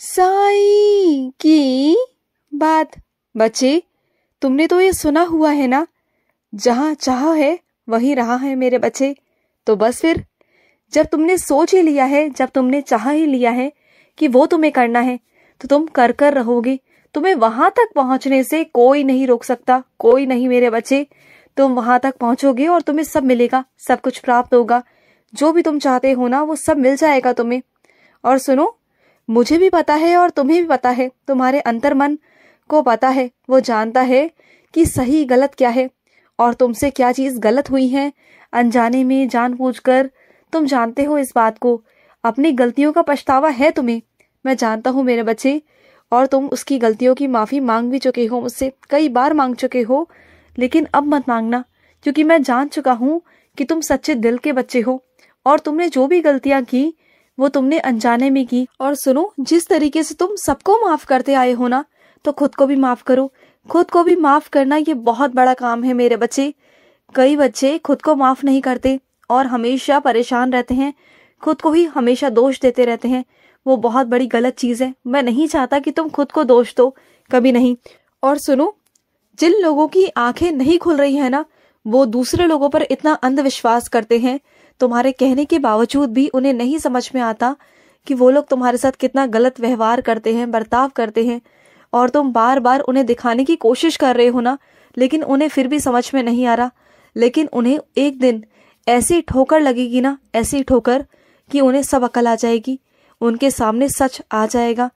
साई की बात बच्चे तुमने तो ये सुना हुआ है ना जहाँ चाह है वहीं रहा है मेरे बच्चे तो बस फिर जब तुमने सोच ही लिया है जब तुमने चाह ही लिया है कि वो तुम्हें करना है तो तुम कर कर रहोगे तुम्हें वहां तक पहुंचने से कोई नहीं रोक सकता कोई नहीं मेरे बच्चे तुम वहां तक पहुंचोगे और तुम्हें सब मिलेगा सब कुछ प्राप्त होगा जो भी तुम चाहते हो ना वो सब मिल जाएगा तुम्हें और सुनो मुझे भी पता है और तुम्हें भी पता है तुम्हारे अंतर्मन को पता है वो जानता है कि सही गलत क्या है और तुमसे क्या चीज़ गलत हुई है अनजाने में जानबूझकर तुम जानते हो इस बात को अपनी गलतियों का पछतावा है तुम्हें मैं जानता हूँ मेरे बच्चे और तुम उसकी गलतियों की माफ़ी मांग भी चुके हो मुझसे कई बार मांग चुके हो लेकिन अब मत मांगना क्योंकि मैं जान चुका हूँ कि तुम सच्चे दिल के बच्चे हो और तुमने जो भी गलतियाँ की वो तुमने अनजाने में की और सुनो जिस तरीके से तुम सबको माफ करते आए हो ना तो खुद को भी माफ करो खुद को भी माफ करना ये बहुत बड़ा काम है मेरे बच्चे कई बच्चे खुद को माफ नहीं करते और हमेशा परेशान रहते हैं खुद को ही हमेशा दोष देते रहते हैं वो बहुत बड़ी गलत चीज़ है मैं नहीं चाहता कि तुम खुद को दोष दो कभी नहीं और सुनो जिन लोगों की आंखें नहीं खुल रही है ना वो दूसरे लोगों पर इतना अंधविश्वास करते हैं तुम्हारे कहने के बावजूद भी उन्हें नहीं समझ में आता कि वो लोग तुम्हारे साथ कितना गलत व्यवहार करते हैं बर्ताव करते हैं और तुम बार बार उन्हें दिखाने की कोशिश कर रहे हो ना लेकिन उन्हें फिर भी समझ में नहीं आ रहा लेकिन उन्हें एक दिन ऐसी ठोकर लगेगी ना ऐसी ठोकर कि उन्हें सब अकल आ जाएगी उनके सामने सच आ जाएगा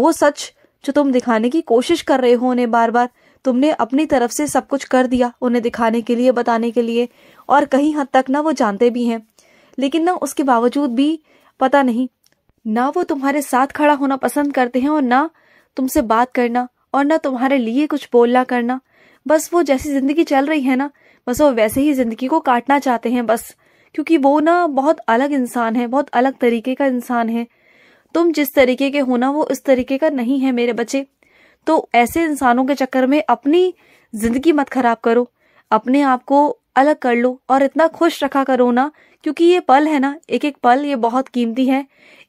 वो सच जो तुम दिखाने की कोशिश कर रहे हो उन्हें बार बार तुमने अपनी तरफ से सब कुछ कर दिया उन्हें दिखाने के लिए बताने के लिए और कहीं हद तक ना वो जानते भी हैं लेकिन ना उसके बावजूद भी पता नहीं ना वो तुम्हारे साथ खड़ा होना पसंद करते हैं और ना तुमसे बात करना और ना तुम्हारे लिए कुछ बोलना करना बस वो जैसी जिंदगी चल रही है ना बस वो वैसे ही जिंदगी को काटना चाहते हैं बस क्योंकि वो ना बहुत अलग इंसान है बहुत अलग तरीके का इंसान है तुम जिस तरीके के हो ना वो इस तरीके का नहीं है मेरे बच्चे तो ऐसे इंसानों के चक्कर में अपनी जिंदगी मत खराब करो अपने आप को अलग कर लो और इतना खुश रखा करो ना क्योंकि ये पल है ना एक एक पल ये बहुत कीमती है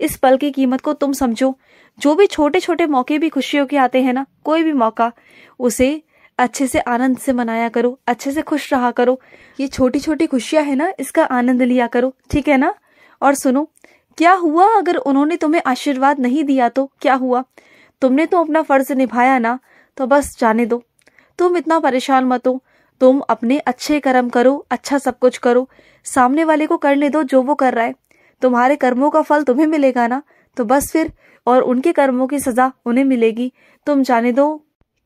इस पल की कीमत को तुम समझो जो भी छोटे छोटे मौके भी खुशियों के आते हैं ना कोई भी मौका उसे अच्छे से आनंद से मनाया करो अच्छे से खुश रहा करो ये छोटी छोटी खुशियां है ना इसका आनंद लिया करो ठीक है ना और सुनो क्या हुआ अगर उन्होंने तुम्हें आशीर्वाद नहीं दिया तो क्या हुआ तुमने तो अपना फर्ज निभाया ना तो बस जाने दो तुम इतना परेशान मत हो तुम अपने अच्छे कर्म करो अच्छा सब कुछ करो सामने वाले को करने दो जो वो कर रहा है तुम्हारे कर्मों का फल तुम्हें मिलेगा ना तो बस फिर और उनके कर्मों की सजा उन्हें मिलेगी तुम जाने दो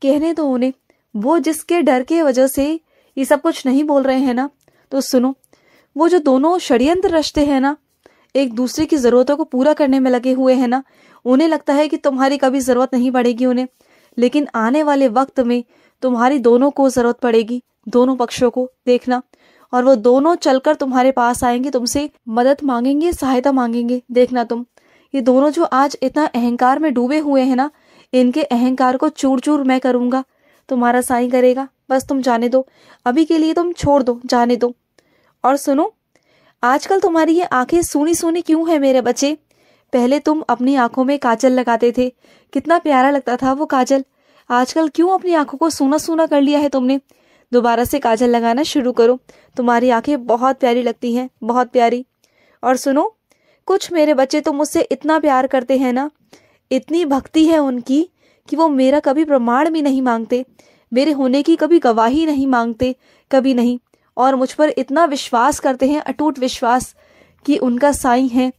कहने दो उन्हें वो जिसके डर के वजह से ये सब कुछ नहीं बोल रहे हैं ना तो सुनो वो जो दोनों षड्यंत्र रचते हैं ना एक दूसरे की जरूरतों को पूरा करने में लगे हुए हैं ना उन्हें लगता है कि तुम्हारी कभी ज़रूरत नहीं पड़ेगी उन्हें लेकिन आने वाले वक्त में तुम्हारी दोनों को ज़रूरत पड़ेगी दोनों पक्षों को देखना और वो दोनों चलकर तुम्हारे पास आएंगे तुमसे मदद मांगेंगे सहायता मांगेंगे देखना तुम ये दोनों जो आज इतना अहंकार में डूबे हुए हैं ना इनके अहंकार को चूर चूर मैं करूंगा तुम्हारा साई करेगा बस तुम जाने दो अभी के लिए तुम छोड़ दो जाने दो और सुनो आजकल तुम्हारी ये आंखें सूनी सूनी क्यों है मेरे बच्चे पहले तुम अपनी आंखों में काजल लगाते थे कितना प्यारा लगता था वो काजल आजकल क्यों अपनी आंखों को सोना सोना कर लिया है तुमने दोबारा से काजल लगाना शुरू करो तुम्हारी आंखें बहुत प्यारी लगती हैं बहुत प्यारी और सुनो कुछ मेरे बच्चे तो मुझसे इतना प्यार करते हैं ना इतनी भक्ति है उनकी कि वो मेरा कभी प्रमाण भी नहीं मांगते मेरे होने की कभी गवाही नहीं मांगते कभी नहीं और मुझ पर इतना विश्वास करते हैं अटूट विश्वास कि उनका साई है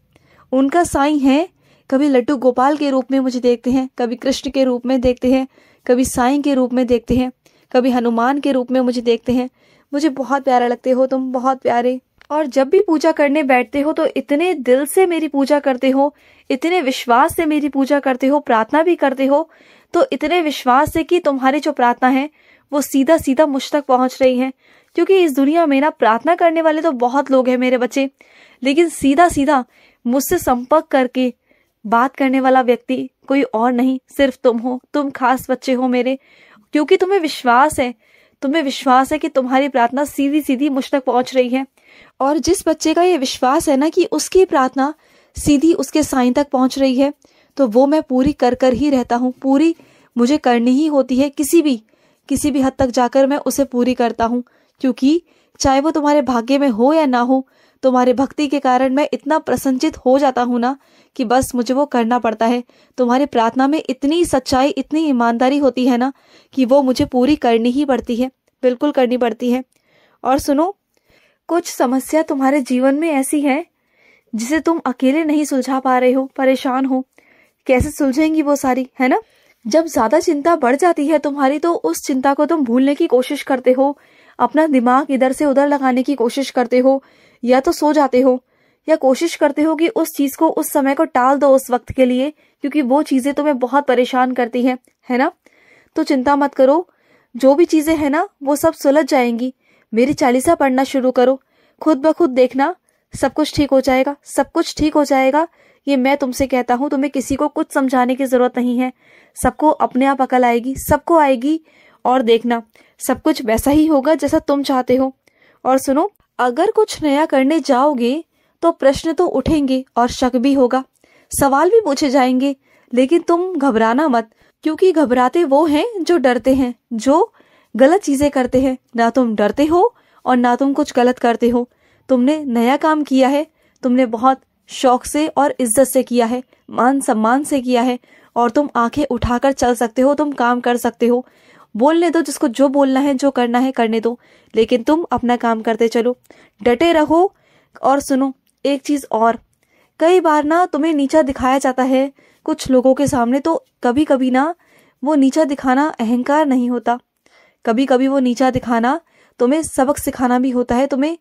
उनका साई है कभी लड्डू गोपाल के रूप में मुझे देखते हैं कभी कृष्ण के रूप में देखते हैं कभी साई के रूप में देखते हैं कभी हनुमान के रूप में मुझे देखते हैं मुझे बहुत प्यारा लगते हो तुम बहुत प्यारे और जब भी पूजा करने बैठते हो तो इतने दिल से मेरी पूजा करते हो इतने विश्वास से मेरी पूजा करते हो प्रार्थना भी करते हो तो इतने विश्वास से कि तुम्हारी जो प्रार्थना है वो सीधा सीधा मुझ तक पहुंच रही है क्योंकि इस दुनिया में ना प्रार्थना करने वाले तो बहुत लोग हैं मेरे बच्चे लेकिन सीधा सीधा मुझसे संपर्क करके बात करने वाला व्यक्ति कोई और नहीं सिर्फ तुम हो तुम खास बच्चे हो मेरे क्योंकि तुम्हें विश्वास है तुम्हें विश्वास है कि तुम्हारी प्रार्थना सीधी सीधी मुझ तक पहुंच रही है और जिस बच्चे का ये विश्वास है ना कि उसकी प्रार्थना सीधी उसके साई तक पहुंच रही है तो वो मैं पूरी कर कर ही रहता हूँ पूरी मुझे करनी ही होती है किसी भी किसी भी हद तक जाकर मैं उसे पूरी करता हूँ क्योंकि चाहे वो तुम्हारे भाग्य में हो या ना हो तुम्हारे भक्ति के कारण मैं इतना प्रसन्नचित हो जाता हूँ ना कि बस मुझे वो करना पड़ता है तुम्हारी प्रार्थना में इतनी सच्चाई इतनी ईमानदारी होती है ना कि वो मुझे पूरी करनी ही पड़ती है बिल्कुल करनी पड़ती है और सुनो कुछ समस्या तुम्हारे जीवन में ऐसी है जिसे तुम अकेले नहीं सुलझा पा रहे हो परेशान हो कैसे सुलझेंगी वो सारी है ना जब ज्यादा चिंता बढ़ जाती है तुम्हारी तो उस चिंता को तुम भूलने की कोशिश करते हो अपना दिमाग इधर से उधर लगाने की कोशिश करते हो या तो सो जाते हो या कोशिश करते हो कि उस चीज को उस समय को टाल दो उस वक्त के लिए क्योंकि वो चीजें तुम्हें बहुत परेशान करती हैं है ना तो चिंता मत करो जो भी चीजें हैं ना वो सब सुलझ जाएंगी मेरी चालीसा पढ़ना शुरू करो खुद ब खुद देखना सब कुछ ठीक हो जाएगा सब कुछ ठीक हो जाएगा ये मैं तुमसे कहता हूँ तुम्हें किसी को कुछ समझाने की जरूरत नहीं है सबको अपने आप अकल आएगी सबको आएगी और देखना सब कुछ वैसा ही होगा जैसा तुम चाहते हो और सुनो अगर कुछ नया करने जाओगे तो प्रश्न तो उठेंगे और शक भी होगा सवाल भी पूछे जाएंगे लेकिन तुम घबराना मत क्योंकि घबराते वो हैं जो डरते हैं जो गलत चीजें करते हैं ना तुम डरते हो और ना तुम कुछ गलत करते हो तुमने नया काम किया है तुमने बहुत शौक से और इज्जत से किया है मान सम्मान से किया है और तुम आंखें उठाकर चल सकते हो तुम काम कर सकते हो बोलने दो जिसको जो बोलना है जो करना है करने दो लेकिन तुम अपना काम करते चलो डटे रहो और सुनो एक चीज और कई बार ना तुम्हें नीचा दिखाया जाता है कुछ लोगों के सामने तो कभी कभी ना वो नीचा दिखाना अहंकार नहीं होता कभी कभी वो नीचा दिखाना तुम्हें सबक सिखाना भी होता है तुम्हें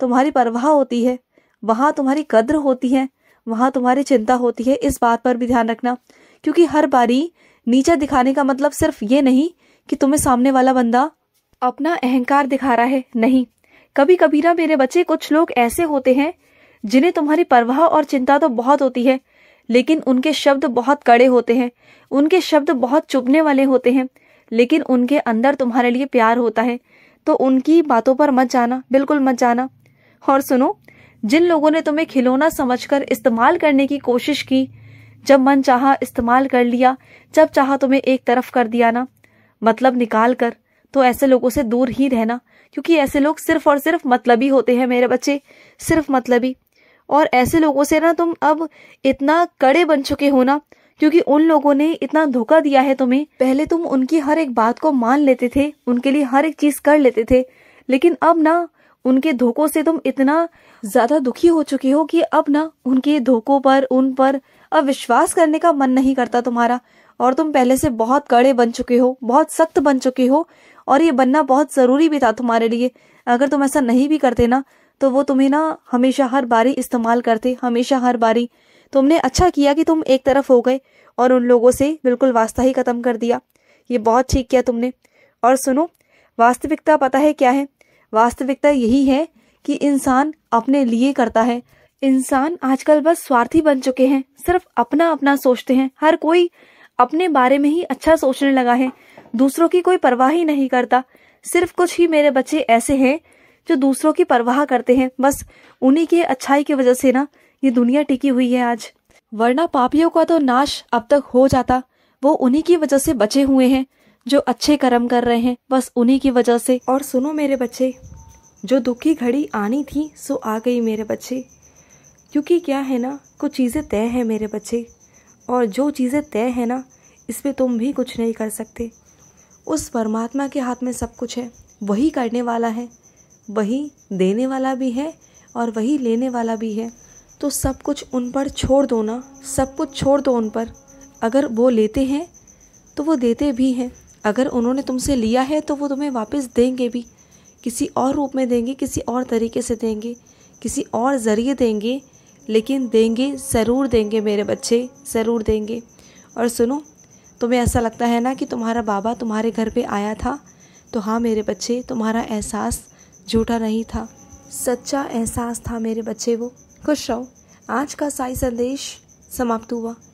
तुम्हारी परवाह होती है वहां तुम्हारी कद्र होती है वहां तुम्हारी चिंता होती है इस बात पर भी ध्यान रखना क्योंकि हर बारी नीचा दिखाने का मतलब सिर्फ ये नहीं कि तुम्हें सामने वाला बंदा अपना अहंकार दिखा रहा है नहीं कभी कभी ना मेरे बच्चे कुछ लोग ऐसे होते हैं जिन्हें तुम्हारी परवाह और चिंता तो बहुत होती है लेकिन उनके शब्द बहुत कड़े होते हैं उनके शब्द बहुत चुभने वाले होते हैं लेकिन उनके अंदर तुम्हारे लिए प्यार होता है तो उनकी बातों पर मत जाना बिल्कुल मत जाना और सुनो जिन लोगों ने तुम्हें खिलौना समझकर इस्तेमाल करने की कोशिश की जब मन चाहा इस्तेमाल कर लिया जब चाहा तुम्हें एक तरफ कर दिया ना मतलब निकाल कर तो ऐसे लोगों से दूर ही रहना क्योंकि ऐसे लोग सिर्फ और सिर्फ मतलबी होते हैं मेरे बच्चे सिर्फ मतलबी और ऐसे लोगों से ना तुम अब इतना कड़े बन चुके हो ना क्योंकि उन लोगों ने इतना धोखा दिया है तुम्हें पहले तुम उनकी हर एक बात को मान लेते थे उनके लिए हर एक चीज कर लेते थे लेकिन अब ना उनके धोखों से तुम इतना ज्यादा दुखी हो चुके हो कि अब ना उनके धोखों पर उन पर अब विश्वास करने का मन नहीं करता तुम्हारा और तुम पहले से बहुत कड़े बन चुके हो बहुत सख्त बन चुके हो और ये बनना बहुत ज़रूरी भी था तुम्हारे लिए अगर तुम ऐसा नहीं भी करते ना तो वो तुम्हें ना हमेशा हर बारी इस्तेमाल करते हमेशा हर बारी तुमने अच्छा किया कि तुम एक तरफ हो गए और उन लोगों से बिल्कुल वास्ता ही ख़त्म कर दिया ये बहुत ठीक किया तुमने और सुनो वास्तविकता पता है क्या है वास्तविकता यही है कि इंसान अपने लिए करता है इंसान आजकल बस स्वार्थी बन चुके हैं सिर्फ अपना अपना सोचते हैं हर कोई अपने बारे में ही अच्छा सोचने लगा है दूसरों की कोई परवाह ही नहीं करता सिर्फ कुछ ही मेरे बच्चे ऐसे हैं जो दूसरों की परवाह करते हैं बस उन्हीं के अच्छाई की वजह से ना ये दुनिया टिकी हुई है आज वरना पापियों का तो नाश अब तक हो जाता वो उन्हीं की वजह से बचे हुए हैं जो अच्छे कर्म कर रहे हैं बस उन्हीं की वजह से और सुनो मेरे बच्चे जो दुखी घड़ी आनी थी सो आ गई मेरे बच्चे क्योंकि क्या है ना कुछ चीज़ें तय है मेरे बच्चे और जो चीज़ें तय है ना इस पर तुम भी कुछ नहीं कर सकते उस परमात्मा के हाथ में सब कुछ है वही करने वाला है वही देने वाला भी है और वही लेने वाला भी है तो सब कुछ उन पर छोड़ दो ना सब कुछ छोड़ दो उन पर अगर वो लेते हैं तो वो देते भी हैं अगर उन्होंने तुमसे लिया है तो वो तुम्हें वापस देंगे भी किसी और रूप में देंगे किसी और तरीके से देंगे किसी और ज़रिए देंगे लेकिन देंगे ज़रूर देंगे मेरे बच्चे ज़रूर देंगे और सुनो तुम्हें ऐसा लगता है ना कि तुम्हारा बाबा तुम्हारे घर पे आया था तो हाँ मेरे बच्चे तुम्हारा एहसास झूठा नहीं था सच्चा एहसास था मेरे बच्चे वो खुश रहो आज का साई संदेश समाप्त हुआ